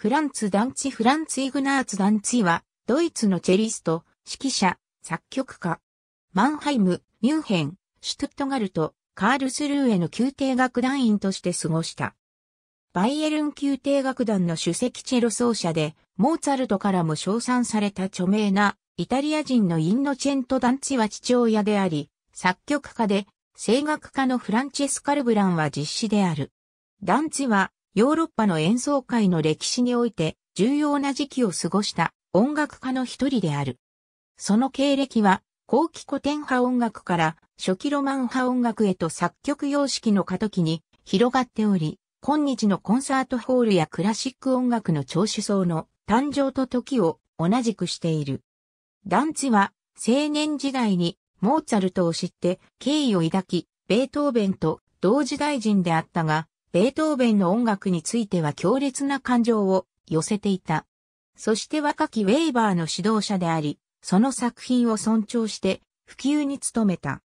フランツ・ダンツィ・フランツ・イグナーツ・ダンツィは、ドイツのチェリスト、指揮者、作曲家。マンハイム、ミュンヘン、シュトゥットガルト、カールスルーへの宮廷楽団員として過ごした。バイエルン宮廷楽団の首席チェロ奏者で、モーツァルトからも称賛された著名なイタリア人のインノチェント・ダンチは父親であり、作曲家で、声楽家のフランチェスカルブランは実子である。ダンはヨーロッパの演奏会の歴史において重要な時期を過ごした音楽家の一人である。その経歴は、後期古典派音楽から初期ロマン派音楽へと作曲様式の過渡期に広がっており、今日のコンサートホールやクラシック音楽の聴取層の誕生と時を同じくしている。団地は青年時代にモーツァルトを知って敬意を抱き、ベートーベンと同時代人であったが、ベートーベンの音楽については強烈な感情を寄せていた。そして若きウェイバーの指導者であり、その作品を尊重して普及に努めた。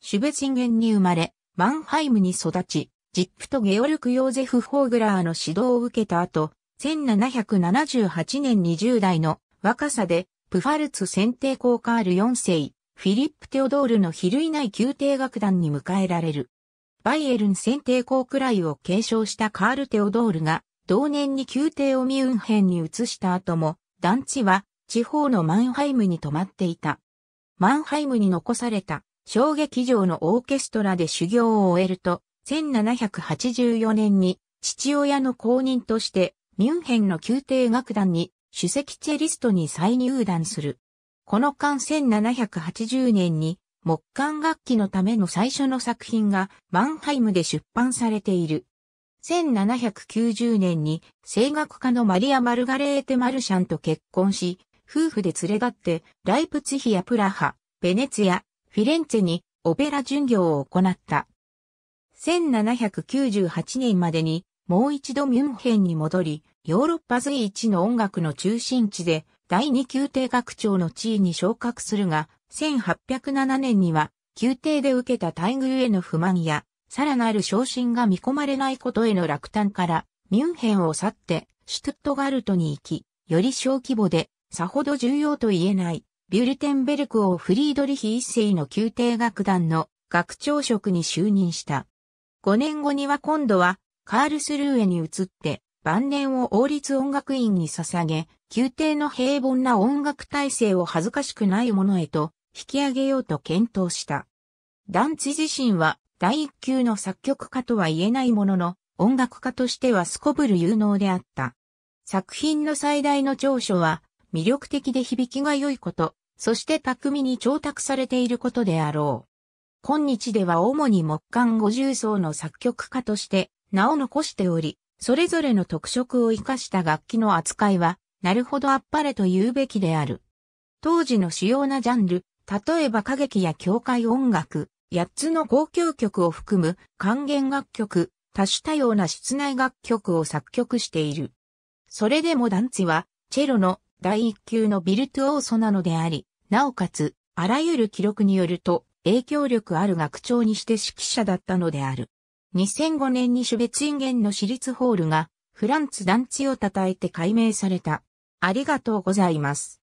シュベツィンゲンに生まれ、マンハイムに育ち、ジップとゲオルク・ヨーゼフ・ホーグラーの指導を受けた後、1778年20代の若さで、プファルツ選定校カール4世、フィリップ・テオドールの比類ない宮廷楽団に迎えられる。バイエルン選定校くらいを継承したカール・テオドールが、同年に宮廷をミュンヘンに移した後も、団地は地方のマンハイムに泊まっていた。マンハイムに残された小劇場のオーケストラで修行を終えると、1784年に父親の公認としてミュンヘンの宮廷楽団に首席チェリストに再入団する。この間1780年に木管楽器のための最初の作品がマンハイムで出版されている。1790年に声楽家のマリア・マルガレーテ・マルシャンと結婚し、夫婦で連れ立ってライプツヒやプラハ、ベネツィア、フィレンツェにオペラ巡業を行った。1798年までにもう一度ミュンヘンに戻り、ヨーロッパ随一の音楽の中心地で第二宮廷学長の地位に昇格するが、1807年には、宮廷で受けた待遇への不満や、さらなる昇進が見込まれないことへの落胆から、ミュンヘンを去って、シュトゥットガルトに行き、より小規模で、さほど重要と言えない、ビュルテンベルク王フリードリヒ一世の宮廷楽団の学長職に就任した。5年後には今度は、カールスルーエに移って、晩年を王立音楽院に捧げ、宮廷の平凡な音楽体制を恥ずかしくないものへと引き上げようと検討した。ダンツ自身は第一級の作曲家とは言えないものの、音楽家としてはすこぶる有能であった。作品の最大の長所は、魅力的で響きが良いこと、そして巧みに調達されていることであろう。今日では主に木管五重奏の作曲家として名を残しており、それぞれの特色を生かした楽器の扱いは、なるほどあっぱれと言うべきである。当時の主要なジャンル、例えば歌劇や教会音楽、八つの交響曲を含む還元楽曲、多種多様な室内楽曲を作曲している。それでもダンツィは、チェロの第一級のビルトオーソなのであり、なおかつ、あらゆる記録によると、影響力ある楽長にして指揮者だったのである。2005年にシュベツインゲンの私立ホールがフランツ団地を叩いて改名された。ありがとうございます。